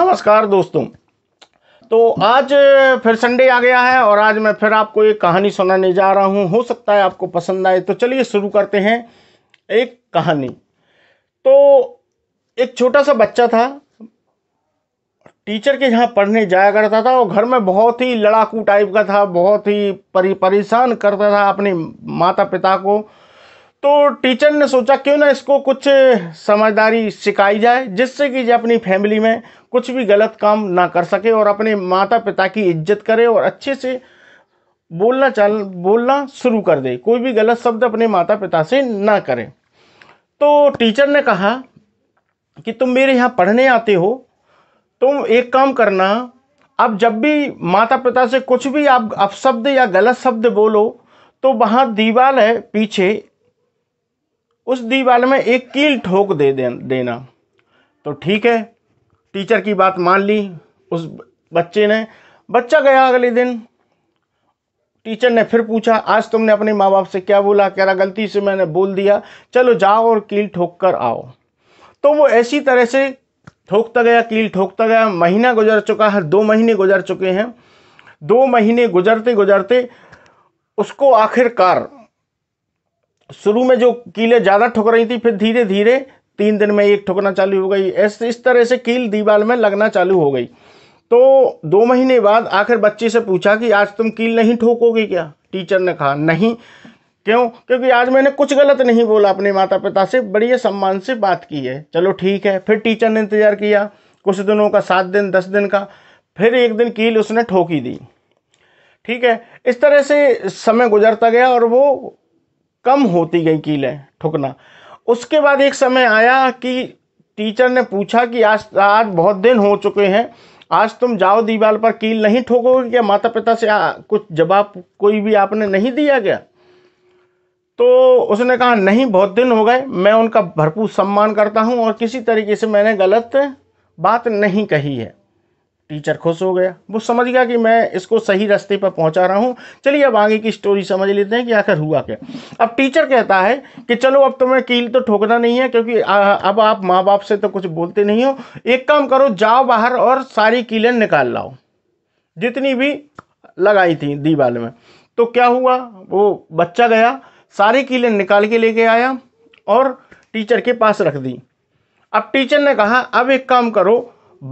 नमस्कार दोस्तों तो आज फिर संडे आ गया है और आज मैं फिर आपको एक कहानी सुनाने जा रहा हूँ हो सकता है आपको पसंद आए तो चलिए शुरू करते हैं एक कहानी तो एक छोटा सा बच्चा था टीचर के यहाँ पढ़ने जाया करता था और घर में बहुत ही लड़ाकू टाइप का था बहुत ही परेशान करता था अपने माता पिता को तो टीचर ने सोचा क्यों ना इसको कुछ समझदारी सिखाई जाए जिससे कि ये अपनी फैमिली में कुछ भी गलत काम ना कर सके और अपने माता पिता की इज्जत करे और अच्छे से बोलना चाल बोलना शुरू कर दे कोई भी गलत शब्द अपने माता पिता से ना करें तो टीचर ने कहा कि तुम मेरे यहाँ पढ़ने आते हो तुम एक काम करना अब जब भी माता पिता से कुछ भी आप अपशब्द या गलत शब्द बोलो तो वहाँ दीवार है पीछे उस दीवार में एक कील ठोक दे देना तो ठीक है टीचर की बात मान ली उस बच्चे ने बच्चा गया अगले दिन टीचर ने फिर पूछा आज तुमने अपने माँ बाप से क्या बोला कह रहा गलती से मैंने बोल दिया चलो जाओ और कील ठोक कर आओ तो वो ऐसी तरह से ठोकता गया कील ठोकता गया महीना गुजर चुका है दो महीने गुजर चुके हैं दो महीने गुजरते गुजरते उसको आखिरकार शुरू में जो कीलें ज़्यादा ठुक रही थी फिर धीरे धीरे तीन दिन में एक ठुकना चालू हो गई ऐसे इस तरह से कील दीवार में लगना चालू हो गई तो दो महीने बाद आखिर बच्चे से पूछा कि आज तुम कील नहीं ठोकोगे क्या टीचर ने कहा नहीं क्यों क्योंकि आज मैंने कुछ गलत नहीं बोला अपने माता पिता से बड़ी सम्मान से बात की है चलो ठीक है फिर टीचर ने इंतज़ार किया कुछ दिनों का सात दिन दस दिन का फिर एक दिन कील उसने ठोकी दी ठीक है इस तरह से समय गुजरता गया और वो कम होती गई कीलें ठुकना उसके बाद एक समय आया कि टीचर ने पूछा कि आज आज बहुत दिन हो चुके हैं आज तुम जाओ दीवार पर कील नहीं ठोकोगे क्या माता पिता से आ, कुछ जवाब कोई भी आपने नहीं दिया गया तो उसने कहा नहीं बहुत दिन हो गए मैं उनका भरपूर सम्मान करता हूँ और किसी तरीके से मैंने गलत बात नहीं कही है टीचर खुश हो गया वो समझ गया कि मैं इसको सही रास्ते पर पहुंचा रहा हूं चलिए अब आगे की स्टोरी समझ लेते हैं कि आखिर हुआ क्या अब टीचर कहता है कि चलो अब तुम्हें तो कील तो ठोकना नहीं है क्योंकि अब आप माँ बाप से तो कुछ बोलते नहीं हो एक काम करो जाओ बाहर और सारी कीलें निकाल लाओ जितनी भी लगाई थी दीवार में तो क्या हुआ वो बच्चा गया सारी कीलें निकाल के लेके आया और टीचर के पास रख दी अब टीचर ने कहा अब एक काम करो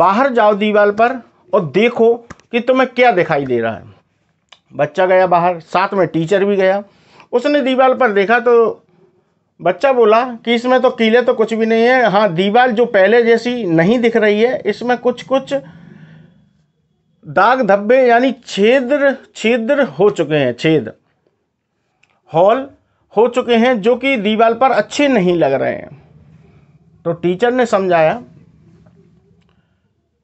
बाहर जाओ दीवार पर और देखो कि तुम्हें क्या दिखाई दे रहा है बच्चा गया बाहर साथ में टीचर भी गया उसने दीवार पर देखा तो बच्चा बोला कि इसमें तो कीले तो कुछ भी नहीं है हाँ दीवार जो पहले जैसी नहीं दिख रही है इसमें कुछ कुछ दाग धब्बे यानी छेद्र छेद्र हो चुके हैं छेद हॉल हो चुके हैं जो कि दीवार पर अच्छे नहीं लग रहे हैं तो टीचर ने समझाया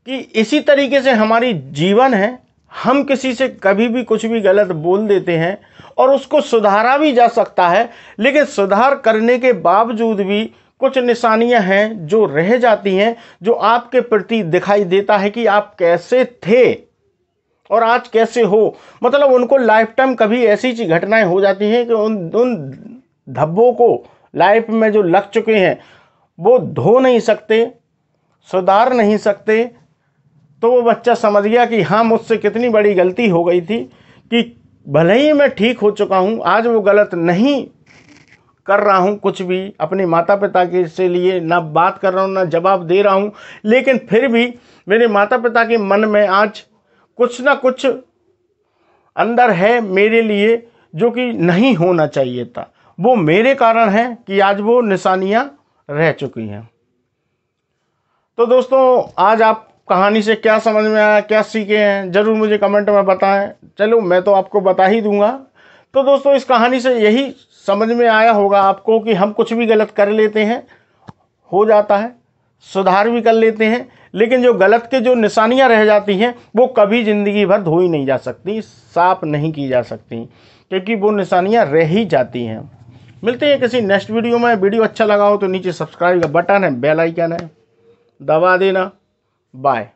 कि इसी तरीके से हमारी जीवन है हम किसी से कभी भी कुछ भी गलत बोल देते हैं और उसको सुधारा भी जा सकता है लेकिन सुधार करने के बावजूद भी कुछ निशानियां हैं जो रह जाती हैं जो आपके प्रति दिखाई देता है कि आप कैसे थे और आज कैसे हो मतलब उनको लाइफ टाइम कभी ऐसी घटनाएं हो जाती हैं कि उन उन धब्बों को लाइफ में जो लग चुके हैं वो धो नहीं सकते सुधार नहीं सकते तो वो बच्चा समझ गया कि हाँ मुझसे कितनी बड़ी गलती हो गई थी कि भले ही मैं ठीक हो चुका हूँ आज वो गलत नहीं कर रहा हूँ कुछ भी अपने माता पिता के से लिए ना बात कर रहा हूँ ना जवाब दे रहा हूँ लेकिन फिर भी मेरे माता पिता के मन में आज कुछ ना कुछ अंदर है मेरे लिए जो कि नहीं होना चाहिए था वो मेरे कारण है कि आज वो निशानियाँ रह चुकी हैं तो दोस्तों आज आप कहानी से क्या समझ में आया क्या सीखे हैं ज़रूर मुझे कमेंट में बताएं चलो मैं तो आपको बता ही दूंगा तो दोस्तों इस कहानी से यही समझ में आया होगा आपको कि हम कुछ भी गलत कर लेते हैं हो जाता है सुधार भी कर लेते हैं लेकिन जो गलत के जो निशानियाँ रह जाती हैं वो कभी ज़िंदगी भर धोई नहीं जा सकती साफ नहीं की जा सकती क्योंकि वो निशानियाँ रह ही जाती हैं मिलते हैं किसी नेक्स्ट वीडियो में वीडियो अच्छा लगा हो तो नीचे सब्सक्राइब का बटन है बेल आइकन है दबा देना Bye.